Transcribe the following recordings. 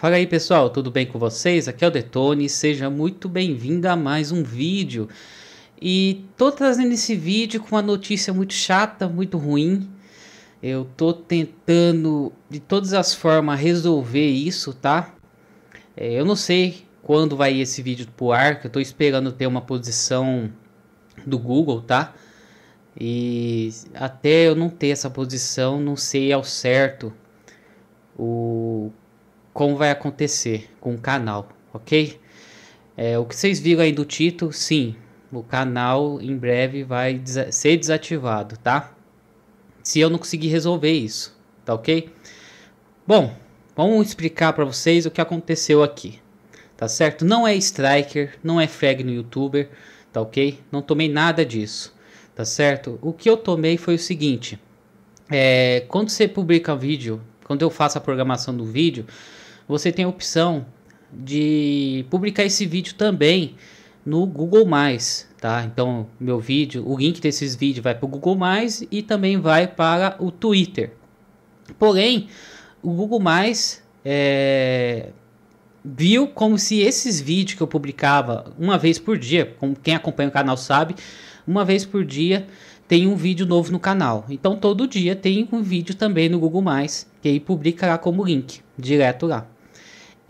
Fala aí pessoal, tudo bem com vocês? Aqui é o Detone, seja muito bem-vindo a mais um vídeo. E tô trazendo esse vídeo com uma notícia muito chata, muito ruim. Eu tô tentando de todas as formas resolver isso, tá? É, eu não sei quando vai esse vídeo pro ar, que eu tô esperando ter uma posição do Google, tá? E até eu não ter essa posição, não sei ao certo o como vai acontecer com o canal, ok? É, o que vocês viram aí do título, sim, o canal em breve vai des ser desativado, tá? Se eu não conseguir resolver isso, tá ok? Bom, vamos explicar para vocês o que aconteceu aqui, tá certo? Não é striker, não é frag no youtuber, tá ok? Não tomei nada disso, tá certo? O que eu tomei foi o seguinte, é, quando você publica vídeo, quando eu faço a programação do vídeo, você tem a opção de publicar esse vídeo também no Google+, tá? Então, meu vídeo, o link desses vídeos vai para o Google+, e também vai para o Twitter. Porém, o Google+, é, viu como se esses vídeos que eu publicava uma vez por dia, como quem acompanha o canal sabe, uma vez por dia tem um vídeo novo no canal. Então todo dia tem um vídeo também no Google Mais, que aí publica lá como link, direto lá.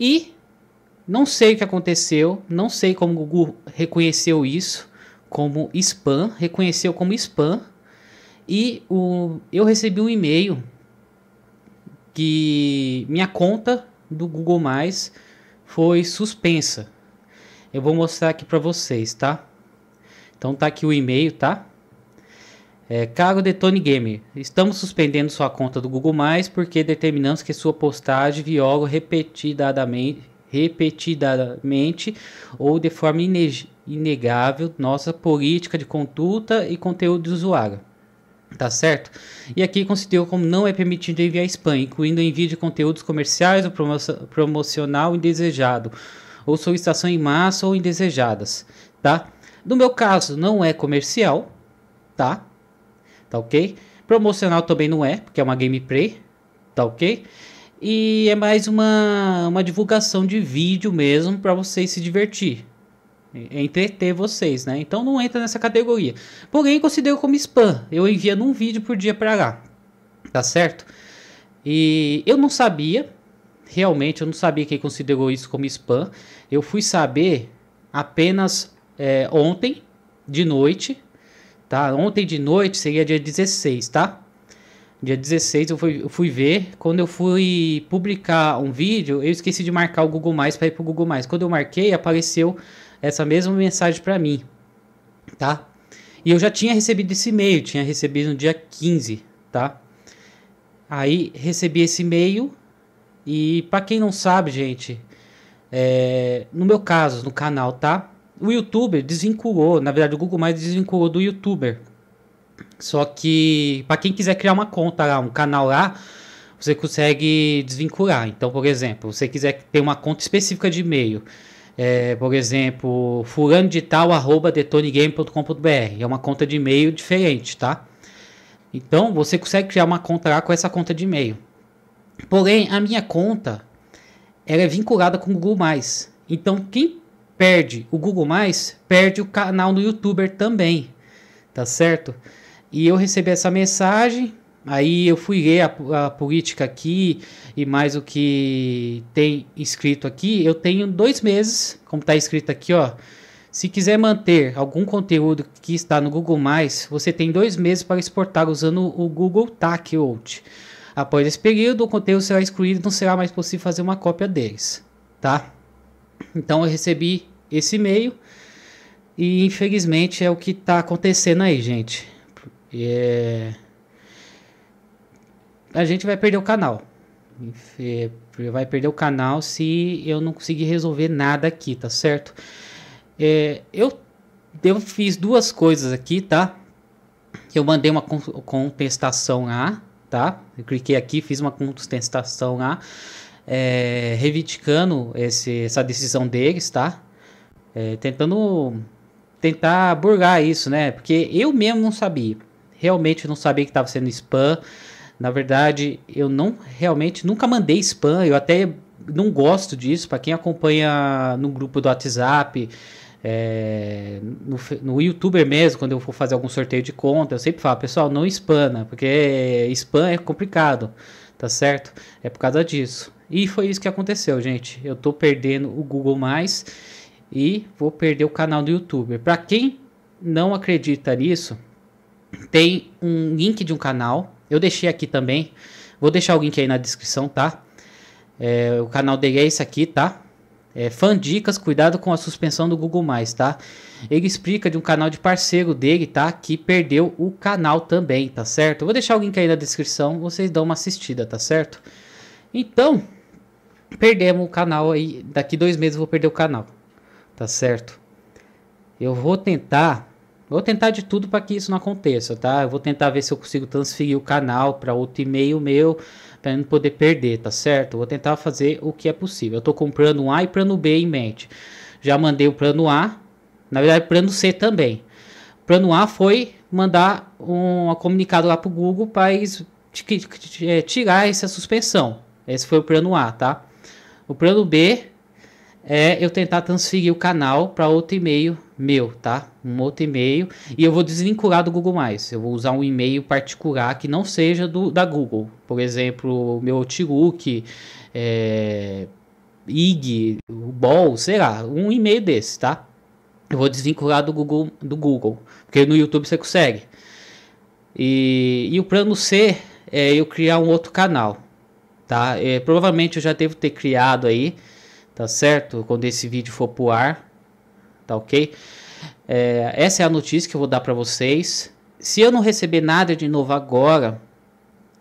E não sei o que aconteceu, não sei como o Google reconheceu isso como spam, reconheceu como spam. E o, eu recebi um e-mail que minha conta do Google Mais foi suspensa. Eu vou mostrar aqui para vocês, tá? Então tá aqui o e-mail, tá? É, caro Tony Gamer, estamos suspendendo sua conta do Google+, porque determinamos que sua postagem viola repetidamente, repetidamente ou de forma inegável nossa política de conduta e conteúdo de usuário. Tá certo? E aqui considerou como não é permitido enviar spam, incluindo envio de conteúdos comerciais ou promocional indesejado, ou solicitação em massa ou indesejadas, tá? No meu caso, não é comercial, tá? tá ok? Promocional também não é, porque é uma gameplay, tá ok? E é mais uma, uma divulgação de vídeo mesmo para vocês se divertir, entreter vocês, né? Então não entra nessa categoria. Porém, considero como spam. Eu envia um vídeo por dia para lá, tá certo? E eu não sabia, realmente eu não sabia quem considerou isso como spam. Eu fui saber apenas é, ontem de noite, tá? Ontem de noite seria dia 16, tá? Dia 16 eu fui, eu fui ver. Quando eu fui publicar um vídeo, eu esqueci de marcar o Google Mais para ir pro Google Mais. Quando eu marquei, apareceu essa mesma mensagem para mim, tá? E eu já tinha recebido esse e-mail, tinha recebido no dia 15, tá? Aí recebi esse e-mail e para quem não sabe, gente, é, no meu caso, no canal, tá? o youtuber desvinculou, na verdade o Google Mais desvinculou do youtuber. Só que para quem quiser criar uma conta lá, um canal lá, você consegue desvincular. Então, por exemplo, você quiser ter uma conta específica de e-mail, é, por exemplo, fulano de tal arroba detonegame.com.br, é uma conta de e-mail diferente, tá? Então, você consegue criar uma conta lá com essa conta de e-mail. Porém, a minha conta ela é vinculada com o Google+. Então, quem perde o Google Mais, perde o canal do YouTuber também, tá certo? E eu recebi essa mensagem, aí eu fui ver a, a política aqui e mais o que tem escrito aqui. Eu tenho dois meses, como está escrito aqui, ó. Se quiser manter algum conteúdo que está no Google Mais, você tem dois meses para exportar usando o Google Tag Out. Após esse período, o conteúdo será excluído e não será mais possível fazer uma cópia deles, tá? Então eu recebi esse meio. E infelizmente é o que está acontecendo aí, gente. É... A gente vai perder o canal. Vai perder o canal se eu não conseguir resolver nada aqui, tá certo? É... Eu... eu fiz duas coisas aqui, tá? Eu mandei uma contestação lá, tá? Eu cliquei aqui, fiz uma contestação lá, é... reivindicando esse... essa decisão deles, tá? é, tentando tentar burgar isso, né? Porque eu mesmo não sabia. Realmente não sabia que estava sendo spam. Na verdade, eu não realmente nunca mandei spam. Eu até não gosto disso. Para quem acompanha no grupo do WhatsApp, é, no, no YouTuber mesmo, quando eu for fazer algum sorteio de conta, eu sempre falo, pessoal, não spana, porque spam é complicado, tá certo? É por causa disso. E foi isso que aconteceu, gente. Eu tô perdendo o Google Mais e vou perder o canal do YouTube. Para quem não acredita nisso, tem um link de um canal. Eu deixei aqui também. Vou deixar o link aí na descrição, tá? É, o canal dele é esse aqui, tá? É, Dicas, cuidado com a suspensão do Google+, tá? Ele explica de um canal de parceiro dele, tá? Que perdeu o canal também, tá certo? vou deixar o link aí na descrição, vocês dão uma assistida, tá certo? Então, perdemos o canal aí, daqui dois meses eu vou perder o canal tá certo? Eu vou tentar, vou tentar de tudo para que isso não aconteça, tá? Eu vou tentar ver se eu consigo transferir o canal para outro e-mail meu, para não poder perder, tá certo? Eu vou tentar fazer o que é possível. Eu tô com plano um A e plano B em mente. Já mandei o plano A, na verdade plano C também. plano A foi mandar um comunicado lá pro Google para eh, tirar essa suspensão. Esse foi o plano A, tá? O plano B é eu tentar transferir o canal para outro e-mail meu, tá? Um outro e-mail. E eu vou desvincular do Google. Eu vou usar um e-mail particular que não seja do, da Google. Por exemplo, meu Outlook, é, IG, Ball, sei lá, um e-mail desse, tá? Eu vou desvincular do Google, do Google, porque no YouTube você consegue. E, e o plano C é eu criar um outro canal, tá? É, provavelmente eu já devo ter criado aí tá certo? Quando esse vídeo for pro ar, tá ok? É, essa é a notícia que eu vou dar para vocês. Se eu não receber nada de novo agora,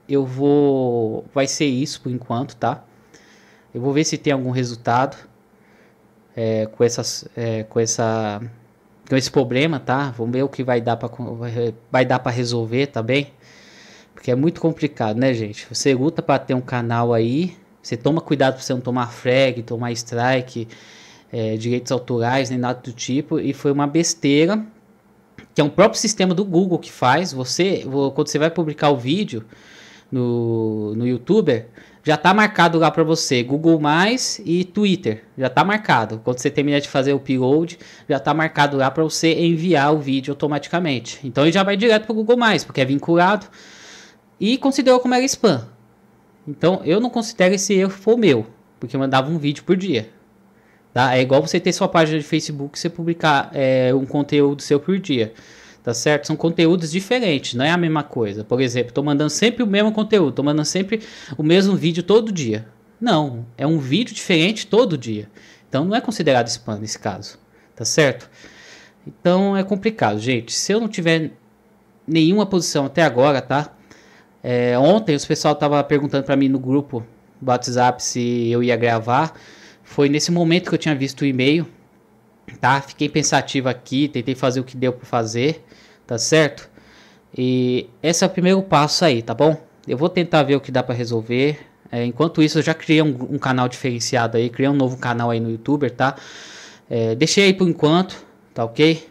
eu vou. Vai ser isso por enquanto, tá? Eu vou ver se tem algum resultado é, com, essas, é, com essa com esse problema, tá? Vamos ver o que vai dar para vai dar para resolver, tá bem? Porque é muito complicado, né, gente? Você luta para ter um canal aí, você toma cuidado para você não tomar frag, tomar strike, é, direitos autorais, nem nada do tipo. E foi uma besteira que é um próprio sistema do Google que faz. Você, quando você vai publicar o vídeo no, no YouTube já tá marcado lá para você Google Mais e Twitter. Já tá marcado. Quando você terminar de fazer o upload, já tá marcado lá para você enviar o vídeo automaticamente. Então ele já vai direto para o Google Mais, porque é vinculado e considerou como era spam. Então eu não considero esse erro for meu, porque eu mandava um vídeo por dia. Tá? É igual você ter sua página de Facebook e você publicar é, um conteúdo seu por dia. Tá certo? São conteúdos diferentes, não é a mesma coisa. Por exemplo, estou mandando sempre o mesmo conteúdo, estou mandando sempre o mesmo vídeo todo dia. Não, é um vídeo diferente todo dia. Então não é considerado spam nesse caso, tá certo? Então é complicado, gente. Se eu não tiver nenhuma posição até agora, tá? É, ontem o pessoal tava perguntando para mim no grupo do WhatsApp se eu ia gravar. Foi nesse momento que eu tinha visto o e-mail, tá? Fiquei pensativo aqui, tentei fazer o que deu para fazer, tá certo? E esse é o primeiro passo aí, tá bom? Eu vou tentar ver o que dá para resolver. É, enquanto isso, eu já criei um, um, canal diferenciado aí, criei um novo canal aí no YouTuber, tá? É, deixei aí por enquanto, tá ok?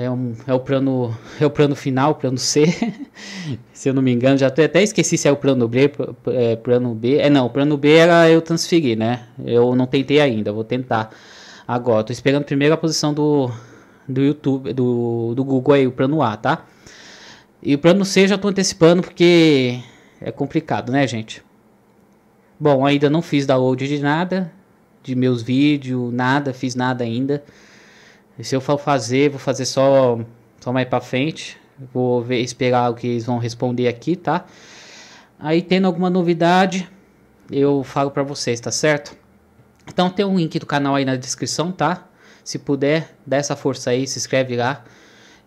É, um, é, o plano, é o plano final, plano C, se eu não me engano, já até esqueci se é o plano B, é, plano B, é não, o plano B era eu transferir, né, eu não tentei ainda, vou tentar agora, tô esperando primeiro a posição do, do YouTube, do, do Google aí, o plano A, tá, e o plano C já tô antecipando porque é complicado, né, gente. Bom, ainda não fiz download de nada, de meus vídeos, nada, fiz nada ainda, e se eu for fazer, vou fazer só, só mais para frente. Vou ver, esperar o que eles vão responder aqui, tá? Aí tendo alguma novidade, eu falo para vocês, tá certo? Então tem um link do canal aí na descrição, tá? Se puder, dá essa força aí, se inscreve lá.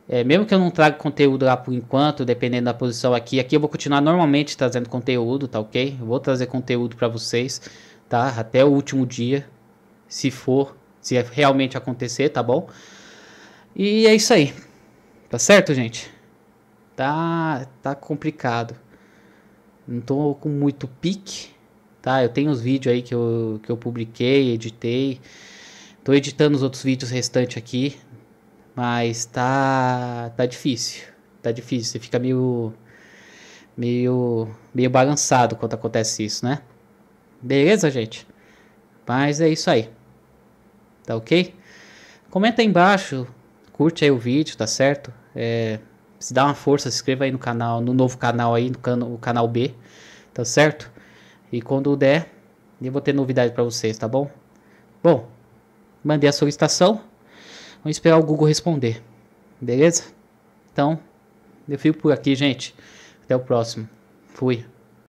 É, mesmo que eu não traga conteúdo lá por enquanto, dependendo da posição aqui, aqui eu vou continuar normalmente trazendo conteúdo, tá ok? Eu vou trazer conteúdo para vocês, tá? Até o último dia, se for, se é realmente acontecer, tá bom? E é isso aí. Tá certo, gente? Tá, tá complicado. Não tô com muito pique, tá? Eu tenho os vídeos aí que eu, que eu publiquei, editei. Tô editando os outros vídeos restantes aqui, mas tá tá difícil. Tá difícil, você fica meio meio meio balançado quando acontece isso, né? Beleza, gente? Mas é isso aí tá ok? Comenta aí embaixo, curte aí o vídeo, tá certo? É, se dá uma força, se inscreva aí no canal, no novo canal aí, no cano, canal B, tá certo? E quando der, eu vou ter novidade para vocês, tá bom? Bom, mandei a solicitação, vamos esperar o Google responder, beleza? Então, eu fico por aqui, gente. Até o próximo. Fui.